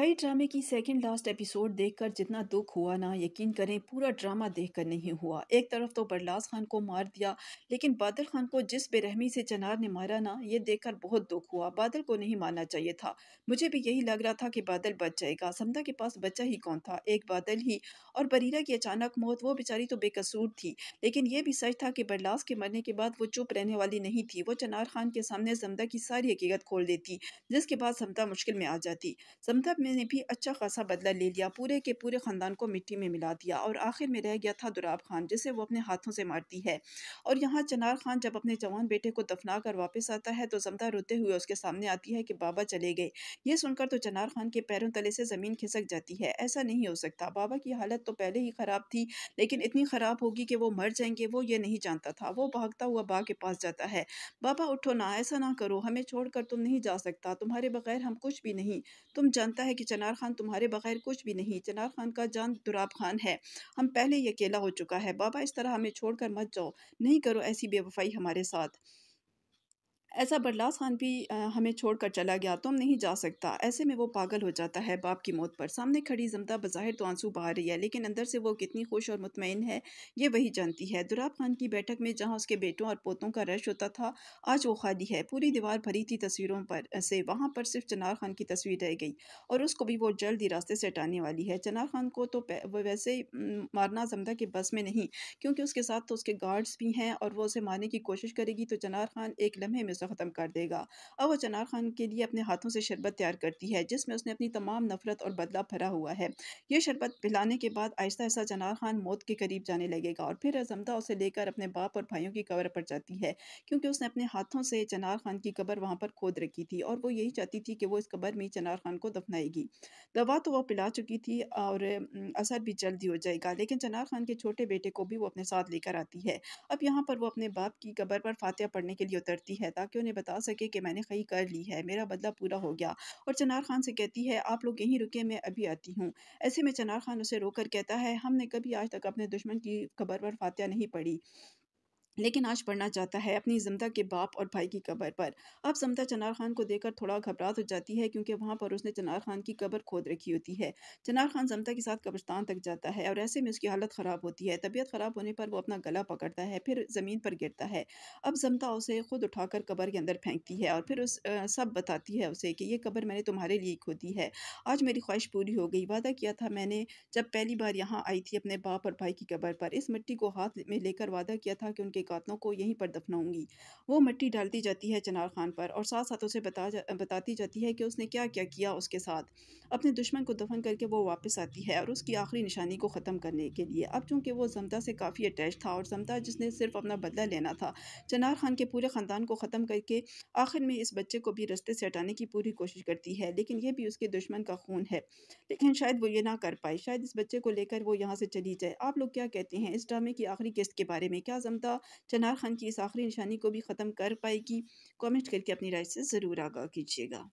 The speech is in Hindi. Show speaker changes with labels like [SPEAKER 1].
[SPEAKER 1] कई ड्रामे की सेकंड लास्ट एपिसोड देखकर जितना दुख हुआ ना यकीन करें पूरा ड्रामा देखकर नहीं हुआ एक तरफ तो बरलास खान को मार दिया लेकिन बादल खान को जिस बेरहमी से चनार ने मारा ना ये देखकर बहुत दुख हुआ बादल को नहीं मारना चाहिए था मुझे भी यही लग रहा था कि बादल बच जाएगा समता के पास बच्चा ही कौन था एक बादल ही और बरीरा की अचानक मौत वो बेचारी तो बेकसूर थी लेकिन यह भी सच था कि बरलास के मरने के बाद वो चुप रहने वाली नहीं थी वो चनार खान के सामने समता की सारी हकीकत खोल देती जिसके बाद समता मुश्किल में आ जाती समता ने भी अच्छा खासा बदला ले लिया पूरे के पूरे ख़ानदान को मिट्टी में मिला दिया और आखिर में रह गया था दुराब खान जिसे वो अपने हाथों से मारती है और यहाँ चनार खान जब अपने जवान बेटे को दफना कर वापस आता है तो जमदा रोते हुए उसके सामने आती है कि बाबा चले गए ये सुनकर तो चनार खान के पैरों तले से ज़मीन खिसक जाती है ऐसा नहीं हो सकता बाबा की हालत तो पहले ही ख़राब थी लेकिन इतनी ख़राब होगी कि वो मर जाएंगे वो ये नहीं जानता था वो भागता हुआ बा के पास जाता है बाबा उठो ना ऐसा ना करो हमें छोड़कर तुम नहीं जा सकता तुम्हारे बगैर हम कुछ भी नहीं तुम जानता है कि चनार खान तुम्हारे बगैर कुछ भी नहीं चनार खान का जान दुराब खान है हम पहले ही अकेला हो चुका है बाबा इस तरह हमें छोड़कर मत जाओ नहीं करो ऐसी बेवफाई हमारे साथ ऐसा बरलास खान भी हमें छोड़कर चला गया तो हम नहीं जा सकता ऐसे में वो पागल हो जाता है बाप की मौत पर सामने खड़ी जमदा बज़ाहिर तो आंसू बहा रही है लेकिन अंदर से वो कितनी खुश और मुतमिन है ये वही जानती है दुराब खान की बैठक में जहाँ उसके बेटों और पोतों का रश होता था आज वो खाली है पूरी दीवार भरी थी तस्वीरों पर से वहाँ पर सिर्फ चनार खान की तस्वीर रह गई और उसको भी वो जल्द ही रास्ते से हटाने वाली है चनार खान को तो वैसे ही मारना जमदा के बस में नहीं क्योंकि उसके साथ तो उसके गार्ड्स भी हैं और वो उसे मारने की कोशिश करेगी तो चनार खान एक लम्हे में गुस्सा ख़त्म कर देगा अब वो चनार खान के लिए अपने हाथों से शरबत तैयार करती है जिसमें उसने अपनी तमाम नफरत और बदला भरा हुआ है ये शरबत पिलाने के बाद आहिस्ता आहिस्ता चनार खान मौत के करीब जाने लगेगा और फिर अजमदा उसे लेकर अपने बाप और भाइयों की कब्र पर जाती है क्योंकि उसने अपने हाथों से चनार खान की कब्र वहाँ पर खोद रखी थी और वो यही चाहती थी कि वो इस कब्र में चनार खान को दफनाएगी दवा तो वह पिला चुकी थी और असर भी जल्दी हो जाएगा लेकिन चनार खान के छोटे बेटे को भी वो अपने साथ लेकर आती है अब यहाँ पर वो अपने बाप की कब्र पर फातिहा पढ़ने के लिए उतरती है ताकि ताकि उन्हें बता सके कि मैंने खई कर ली है मेरा बदला पूरा हो गया और चनार खान से कहती है आप लोग यहीं रुके मैं अभी आती हूँ ऐसे में चनार खान उसे रोकर कहता है हमने कभी आज तक अपने दुश्मन की खबर पर फातह नहीं पड़ी लेकिन आज पढ़ना चाहता है अपनी जमदा के बाप और भाई की कब्र पर अब जमदा चनार खान को देखकर थोड़ा घबरात हो जाती है क्योंकि वहाँ पर उसने चनार खान की कब्र खोद रखी होती है चनार खान जमदा के साथ कब्रस्तान तक जाता है और ऐसे में उसकी हालत ख़राब होती है तबीयत ख़राब होने पर वो अपना गला पकड़ता है फिर ज़मीन पर गिरता है अब जमदा उसे खुद उठाकर क़बर के अंदर फेंकती है और फिर उस आ, सब बताती है उसे कि यह कबर मैंने तुम्हारे लिए खोदी है आज मेरी ख्वाहिश पूरी हो गई वादा किया था मैंने जब पहली बार यहाँ आई थी अपने बाप और भाई की कबर पर इस मिट्टी को हाथ में लेकर वादा किया था कि उनके के कातलों को यहीं पर दफनाऊंगी वो मट्टी डालती जाती है चनार खान पर और साथ साथ उसे बता जा, बताती जाती है कि उसने क्या क्या किया उसके साथ अपने दुश्मन को दफन करके वो वापस आती है और उसकी आखिरी निशानी को ख़त्म करने के लिए अब चूँकि वो जमता से काफ़ी अटैच था और जमता जिसने सिर्फ अपना बदला लेना था चनार खान के पूरे ख़ानदान को ख़त्म करके आखिर में इस बच्चे को भी रस्ते से हटाने की पूरी कोशिश करती है लेकिन यह भी उसके दुश्मन का खून है लेकिन शायद वो ये ना कर पाए शायद इस बच्चे को लेकर वो यहाँ से चली जाए आप लोग क्या कहते हैं इस ड्रामे की आखिरी किस्त के बारे में क्या जमता चनार खान की इस आखिरी निशानी को भी ख़त्म कर पाएगी कमेंट करके अपनी राय से ज़रूर आगाह कीजिएगा